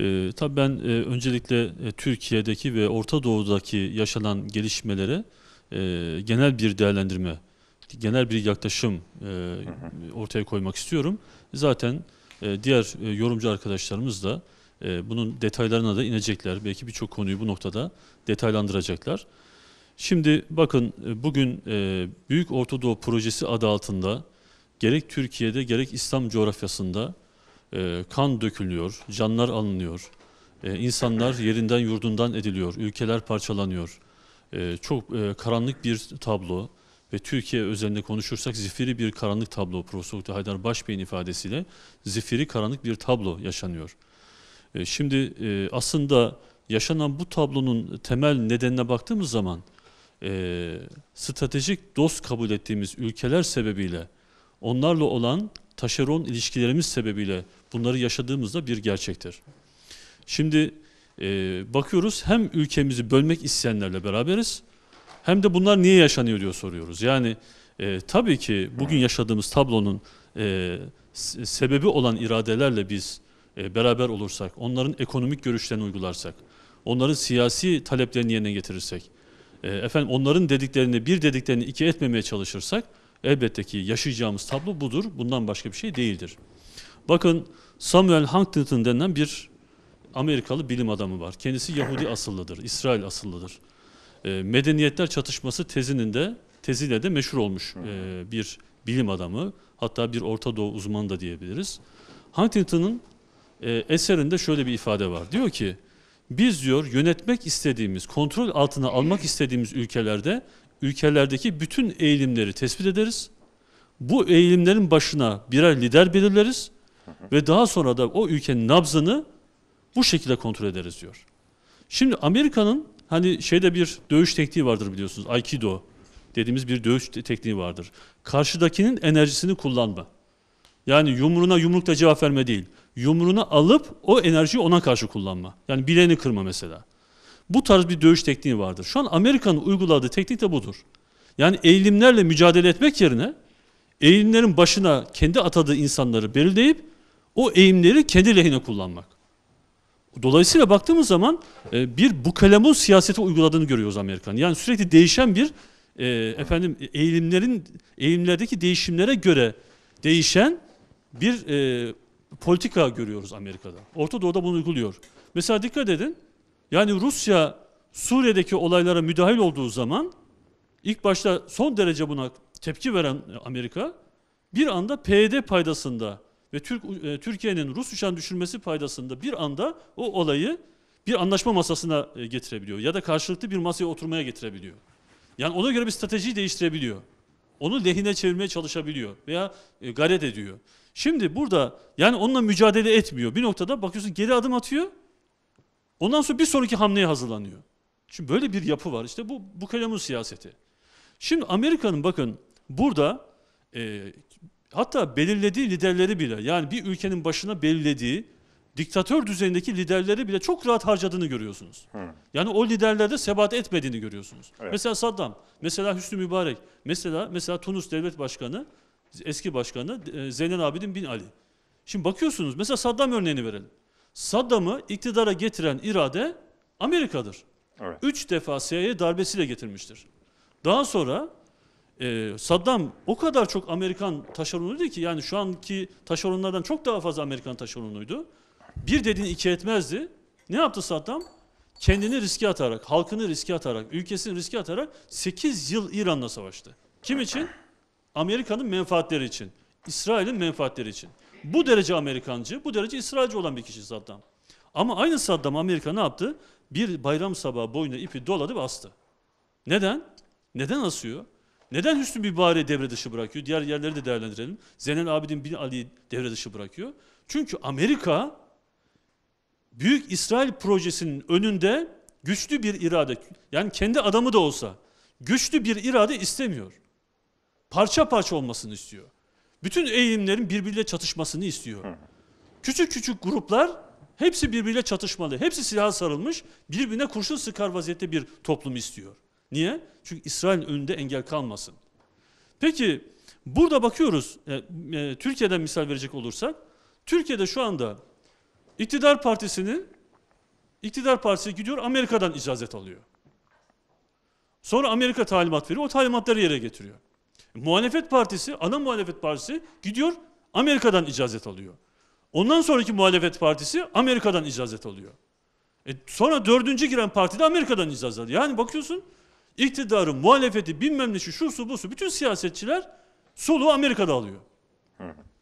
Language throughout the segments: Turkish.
E, tabii ben e, öncelikle e, Türkiye'deki ve Orta Doğu'daki yaşanan gelişmelere e, genel bir değerlendirme, genel bir yaklaşım e, ortaya koymak istiyorum. Zaten e, diğer e, yorumcu arkadaşlarımız da e, bunun detaylarına da inecekler. Belki birçok konuyu bu noktada detaylandıracaklar. Şimdi bakın e, bugün e, Büyük Orta Doğu Projesi adı altında gerek Türkiye'de gerek İslam coğrafyasında e, kan dökülüyor, canlar alınıyor, e, insanlar yerinden yurdundan ediliyor, ülkeler parçalanıyor. E, çok e, karanlık bir tablo ve Türkiye özelinde konuşursak zifiri bir karanlık tablo Profesör Dr. Haydar Başbey'in ifadesiyle zifiri karanlık bir tablo yaşanıyor. E, şimdi e, aslında yaşanan bu tablonun temel nedenine baktığımız zaman e, stratejik dost kabul ettiğimiz ülkeler sebebiyle onlarla olan taşeron ilişkilerimiz sebebiyle Bunları yaşadığımızda bir gerçektir. Şimdi e, bakıyoruz hem ülkemizi bölmek isteyenlerle beraberiz hem de bunlar niye yaşanıyor diyor soruyoruz. Yani e, tabii ki bugün yaşadığımız tablonun e, sebebi olan iradelerle biz e, beraber olursak, onların ekonomik görüşlerini uygularsak, onların siyasi taleplerini yerine getirirsek, e, efendim onların dediklerini bir dediklerini iki etmemeye çalışırsak elbette ki yaşayacağımız tablo budur. Bundan başka bir şey değildir. Bakın Samuel Huntington denilen bir Amerikalı bilim adamı var. Kendisi Yahudi asıllıdır, İsrail asıllıdır. E, Medeniyetler çatışması tezinin de teziyle de meşhur olmuş e, bir bilim adamı. Hatta bir Orta Doğu uzmanı da diyebiliriz. Huntington'ın e, eserinde şöyle bir ifade var. Diyor ki, biz diyor yönetmek istediğimiz, kontrol altına almak istediğimiz ülkelerde ülkelerdeki bütün eğilimleri tespit ederiz. Bu eğilimlerin başına birer lider belirleriz ve daha sonra da o ülkenin nabzını bu şekilde kontrol ederiz diyor. Şimdi Amerika'nın hani şeyde bir dövüş tekniği vardır biliyorsunuz. Aikido dediğimiz bir dövüş tekniği vardır. Karşıdakinin enerjisini kullanma. Yani yumruğuna yumrukla cevap verme değil. Yumruğuna alıp o enerjiyi ona karşı kullanma. Yani bileğini kırma mesela. Bu tarz bir dövüş tekniği vardır. Şu an Amerika'nın uyguladığı teknik de budur. Yani eğilimlerle mücadele etmek yerine eğilimlerin başına kendi atadığı insanları belirleyip o eğimleri kendi lehine kullanmak. Dolayısıyla baktığımız zaman e, bir bu kalemo siyaseti uyguladığını görüyoruz Amerika'nın. Yani sürekli değişen bir e, efendim eğilimlerin eğilimlerdeki değişimlere göre değişen bir e, politika görüyoruz Amerika'da. Orta Doğu'da bunu uyguluyor. Mesela dikkat edin. Yani Rusya Suriye'deki olaylara müdahil olduğu zaman ilk başta son derece buna tepki veren Amerika bir anda PYD paydasında ve Türk e, Türkiye'nin Rus uçağını düşürmesi paydasında bir anda o olayı bir anlaşma masasına e, getirebiliyor ya da karşılıklı bir masaya oturmaya getirebiliyor. Yani ona göre bir stratejiyi değiştirebiliyor. Onu lehine çevirmeye çalışabiliyor veya e, gayret ediyor. Şimdi burada yani onunla mücadele etmiyor. Bir noktada bakıyorsun geri adım atıyor. Ondan sonra bir sonraki hamleye hazırlanıyor. Şimdi böyle bir yapı var. İşte bu bu kalemun siyaseti. Şimdi Amerika'nın bakın burada e, hatta belirlediği liderleri bile yani bir ülkenin başına belirlediği diktatör düzenindeki liderleri bile çok rahat harcadığını görüyorsunuz. Hı. Yani o liderlerde sebat etmediğini görüyorsunuz. Evet. Mesela Saddam, mesela Hüsnü Mübarek, mesela mesela Tunus Devlet Başkanı, eski başkanı e, Zeynel Abidin Bin Ali. Şimdi bakıyorsunuz mesela Saddam örneğini verelim. Saddam'ı iktidara getiren irade Amerika'dır. Evet. Üç defa CIA darbesiyle getirmiştir. Daha sonra ee, Saddam o kadar çok Amerikan taşeronuydu ki yani şu anki taşeronlardan çok daha fazla Amerikan taşeronuydu. Bir dediğini iki etmezdi. Ne yaptı Saddam? Kendini riske atarak, halkını riske atarak, ülkesini riske atarak 8 yıl İran'la savaştı. Kim için? Amerika'nın menfaatleri için. İsrail'in menfaatleri için. Bu derece Amerikancı, bu derece İsrailci olan bir kişi Saddam. Ama aynı Saddam Amerika ne yaptı? Bir bayram sabahı boyuna ipi doladı ve astı. Neden? Neden asıyor? Neden Hüsnü Mübarek'i devre dışı bırakıyor? Diğer yerleri de değerlendirelim. Zeynel Abidin Bin Ali'yi devre dışı bırakıyor. Çünkü Amerika Büyük İsrail projesinin önünde güçlü bir irade, yani kendi adamı da olsa güçlü bir irade istemiyor. Parça parça olmasını istiyor. Bütün eğilimlerin birbiriyle çatışmasını istiyor. Küçük küçük gruplar hepsi birbiriyle çatışmalı. Hepsi silah sarılmış, birbirine kurşun sıkar vaziyette bir toplum istiyor. Niye? Çünkü İsrail önünde engel kalmasın. Peki burada bakıyoruz, e, e, Türkiye'den misal verecek olursak, Türkiye'de şu anda iktidar partisinin, iktidar partisi gidiyor Amerika'dan icazet alıyor. Sonra Amerika talimat veriyor, o talimatları yere getiriyor. E, muhalefet partisi, ana muhalefet partisi gidiyor Amerika'dan icazet alıyor. Ondan sonraki muhalefet partisi Amerika'dan icazet alıyor. E sonra dördüncü giren parti de Amerika'dan icazet alıyor. Yani bakıyorsun iktidarı, muhalefeti, bilmem ne şu, şu su, bu su, bütün siyasetçiler soluğu Amerika'da alıyor.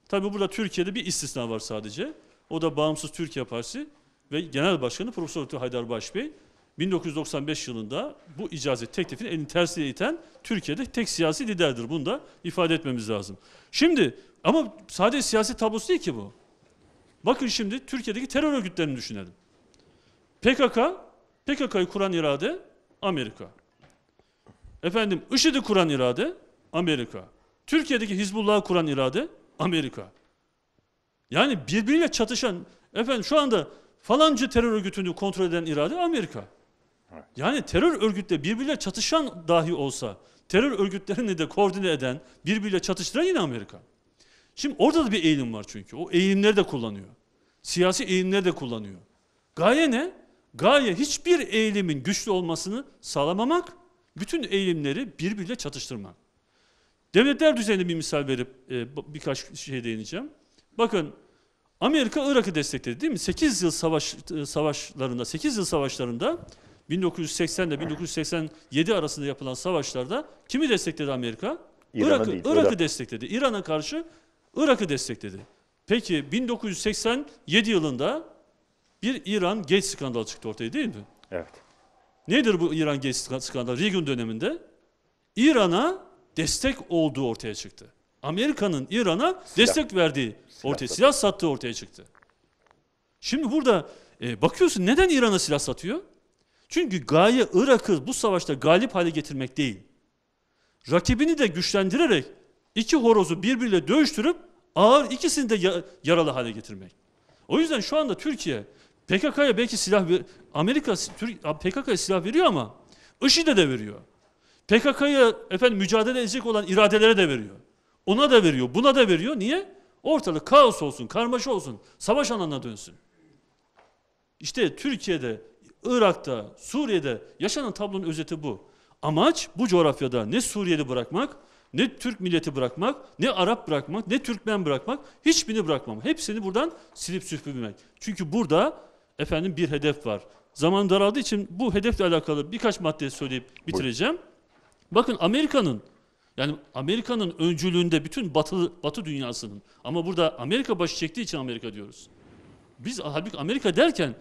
Tabi burada Türkiye'de bir istisna var sadece. O da Bağımsız Türkiye Partisi ve Genel Başkanı Profesör Dr. Haydar Başbey 1995 yılında bu icazet teklifini elin tersiyle iten Türkiye'de tek siyasi liderdir. Bunu da ifade etmemiz lazım. Şimdi ama sadece siyasi tablosu değil ki bu. Bakın şimdi Türkiye'deki terör örgütlerini düşünelim. PKK, PKK'yı kuran irade Amerika. Efendim IŞİD'i kuran irade Amerika. Türkiye'deki Hizbullah'ı kuran irade Amerika. Yani birbiriyle çatışan efendim şu anda falancı terör örgütünü kontrol eden irade Amerika. Yani terör örgütle birbiriyle çatışan dahi olsa terör örgütlerini de koordine eden, birbiriyle çatıştıran yine Amerika. Şimdi orada da bir eğilim var çünkü. O eğilimleri de kullanıyor. Siyasi eğilimleri de kullanıyor. Gaye ne? Gaye hiçbir eğilimin güçlü olmasını sağlamamak, bütün eğilimleri birbiriyle çatıştırma. Devletler düzeyinde bir misal verip e, birkaç şey değineceğim. Bakın Amerika Irak'ı destekledi değil mi? 8 yıl savaş e, savaşlarında, 8 yıl savaşlarında 1980 ile 1987 arasında yapılan savaşlarda kimi destekledi Amerika? Irak'ı Irak Irak. destekledi. İran'a karşı Irak'ı destekledi. Peki 1987 yılında bir İran geç skandalı çıktı ortaya değil mi? Evet. Nedir bu İran Gezi skandalı? Reagan döneminde İran'a destek olduğu ortaya çıktı. Amerika'nın İran'a destek verdiği ortaya, silah sattığı ortaya çıktı. Şimdi burada e, bakıyorsun neden İran'a silah satıyor? Çünkü gaye Irak'ı bu savaşta galip hale getirmek değil. Rakibini de güçlendirerek iki horozu birbiriyle dövüştürüp ağır ikisini de yaralı hale getirmek. O yüzden şu anda Türkiye PKK'ya belki silah ver Amerika PKK'ya silah veriyor ama IŞİD'e de veriyor. PKK'ya efendim mücadele edecek olan iradelere de veriyor. Ona da veriyor, buna da veriyor. Niye? Ortalık kaos olsun, karmaşa olsun, savaş alanına dönsün. İşte Türkiye'de, Irak'ta, Suriye'de yaşanan tablonun özeti bu. Amaç bu coğrafyada ne Suriyeli bırakmak, ne Türk milleti bırakmak, ne Arap bırakmak, ne Türkmen bırakmak, hiçbirini bırakmamak. Hepsini buradan silip süpürmek. Çünkü burada efendim bir hedef var. Zaman daraldığı için bu hedefle alakalı birkaç madde söyleyip bitireceğim. Buyur. Bakın Amerika'nın yani Amerika'nın öncülüğünde bütün batı, batı dünyasının ama burada Amerika başı çektiği için Amerika diyoruz. Biz halbuki Amerika derken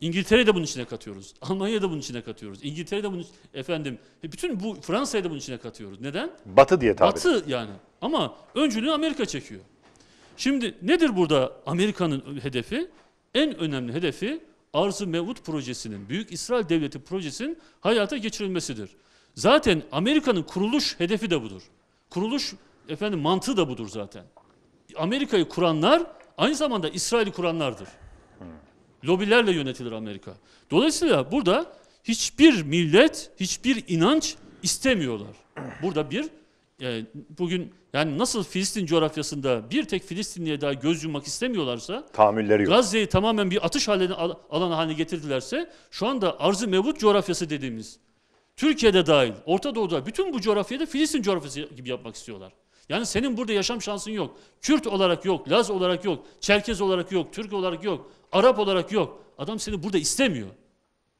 İngiltere'yi de bunun içine katıyoruz. Almanya'yı da bunun içine katıyoruz. İngiltere'yi de bunun efendim e, bütün bu Fransa'yı da bunun içine katıyoruz. Neden? Batı diye tabi. Batı yani. Ama öncülüğü Amerika çekiyor. Şimdi nedir burada Amerika'nın hedefi? en önemli hedefi Arzu Mevut projesinin, Büyük İsrail Devleti projesinin hayata geçirilmesidir. Zaten Amerika'nın kuruluş hedefi de budur. Kuruluş efendim mantığı da budur zaten. Amerika'yı kuranlar aynı zamanda İsrail'i kuranlardır. Lobilerle yönetilir Amerika. Dolayısıyla burada hiçbir millet, hiçbir inanç istemiyorlar. Burada bir e, bugün yani nasıl Filistin coğrafyasında bir tek Filistinliye daha göz yummak istemiyorlarsa tahammülleri yok. Gazze'yi tamamen bir atış haline, al, alanı haline getirdilerse şu anda arz-ı mevut coğrafyası dediğimiz Türkiye'de dahil Orta Doğu'da bütün bu coğrafyada Filistin coğrafyası gibi yapmak istiyorlar. Yani senin burada yaşam şansın yok. Kürt olarak yok, Laz olarak yok, Çerkez olarak yok, Türk olarak yok, Arap olarak yok. Adam seni burada istemiyor.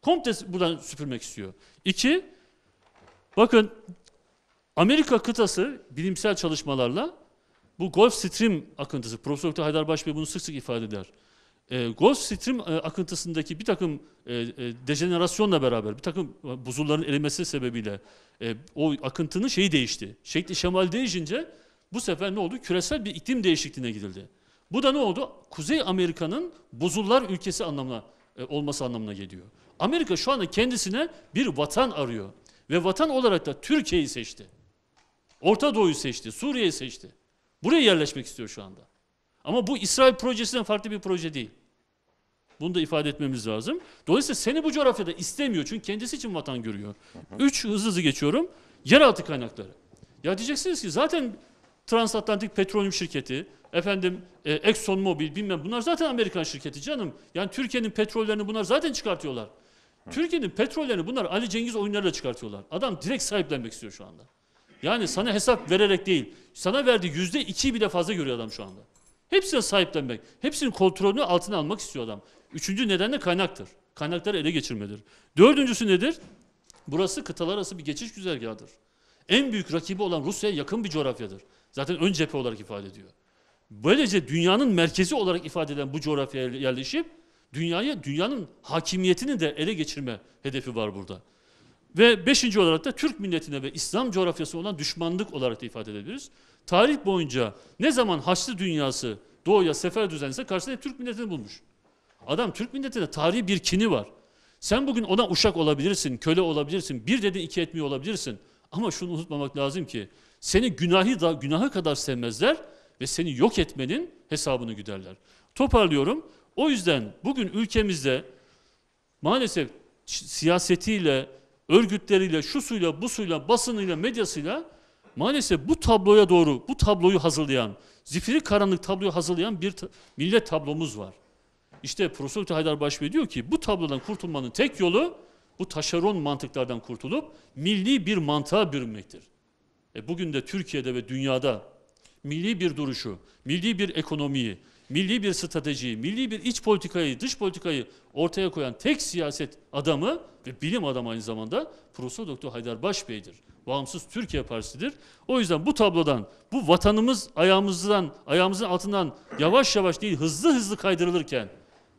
Komple buradan süpürmek istiyor. İki, bakın Amerika kıtası bilimsel çalışmalarla bu Gulf Stream akıntısı, Profesör Dr. Haydar Başbey bunu sık sık ifade eder. E, Gulf Stream e, akıntısındaki bir takım e, e, dejenerasyonla beraber, bir takım e, buzulların erimesi sebebiyle e, o akıntının şeyi değişti. Şekli şemal değişince bu sefer ne oldu? Küresel bir iklim değişikliğine gidildi. Bu da ne oldu? Kuzey Amerika'nın buzullar ülkesi anlamına e, olması anlamına geliyor. Amerika şu anda kendisine bir vatan arıyor ve vatan olarak da Türkiye'yi seçti. Orta Doğu'yu seçti, Suriye'yi seçti. Buraya yerleşmek istiyor şu anda. Ama bu İsrail projesinden farklı bir proje değil. Bunu da ifade etmemiz lazım. Dolayısıyla seni bu coğrafyada istemiyor çünkü kendisi için vatan görüyor. Üç, hızlı hızlı geçiyorum. Yeraltı kaynakları. Ya diyeceksiniz ki zaten transatlantik petrolyum şirketi, efendim e, Exxon Mobil bilmem bunlar zaten Amerikan şirketi canım. Yani Türkiye'nin petrollerini bunlar zaten çıkartıyorlar. Türkiye'nin petrollerini bunlar Ali Cengiz oyunlarıyla çıkartıyorlar. Adam direkt sahiplenmek istiyor şu anda. Yani sana hesap vererek değil. Sana verdiği yüzde ikiyi bile fazla görüyor adam şu anda. Hepsine sahiplenmek. Hepsinin kontrolünü altına almak istiyor adam. Üçüncü neden de kaynaktır. Kaynakları ele geçirmedir. Dördüncüsü nedir? Burası kıtalar arası bir geçiş güzergahıdır. En büyük rakibi olan Rusya'ya yakın bir coğrafyadır. Zaten ön cephe olarak ifade ediyor. Böylece dünyanın merkezi olarak ifade eden bu coğrafyaya yerleşip dünyaya dünyanın hakimiyetini de ele geçirme hedefi var burada. Ve beşinci olarak da Türk milletine ve İslam coğrafyası olan düşmanlık olarak da ifade edebiliriz. Tarih boyunca ne zaman Haçlı dünyası doğuya sefer düzenlese karşısında Türk milletini bulmuş. Adam Türk milletine tarihi bir kini var. Sen bugün ona uşak olabilirsin, köle olabilirsin, bir dedin iki etmiyor olabilirsin. Ama şunu unutmamak lazım ki seni günahı da günahı kadar sevmezler ve seni yok etmenin hesabını güderler. Toparlıyorum. O yüzden bugün ülkemizde maalesef siyasetiyle, örgütleriyle, şu suyla, bu suyla, basınıyla, medyasıyla maalesef bu tabloya doğru, bu tabloyu hazırlayan, zifiri karanlık tabloyu hazırlayan bir ta millet tablomuz var. İşte Profesör Haydar Başbey diyor ki bu tablodan kurtulmanın tek yolu bu taşeron mantıklardan kurtulup milli bir mantığa bürünmektir. E bugün de Türkiye'de ve dünyada milli bir duruşu, milli bir ekonomiyi, milli bir stratejiyi, milli bir iç politikayı, dış politikayı ortaya koyan tek siyaset adamı ve bilim adamı aynı zamanda Profesör Doktor Haydar Başbey'dir. Bağımsız Türkiye Partisi'dir. O yüzden bu tablodan, bu vatanımız ayağımızdan, ayağımızın altından yavaş yavaş değil hızlı hızlı kaydırılırken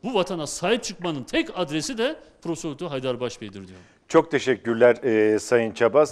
bu vatana sahip çıkmanın tek adresi de Profesör Doktor Haydar Başbey'dir diyorum. Çok teşekkürler e, Sayın Çabas.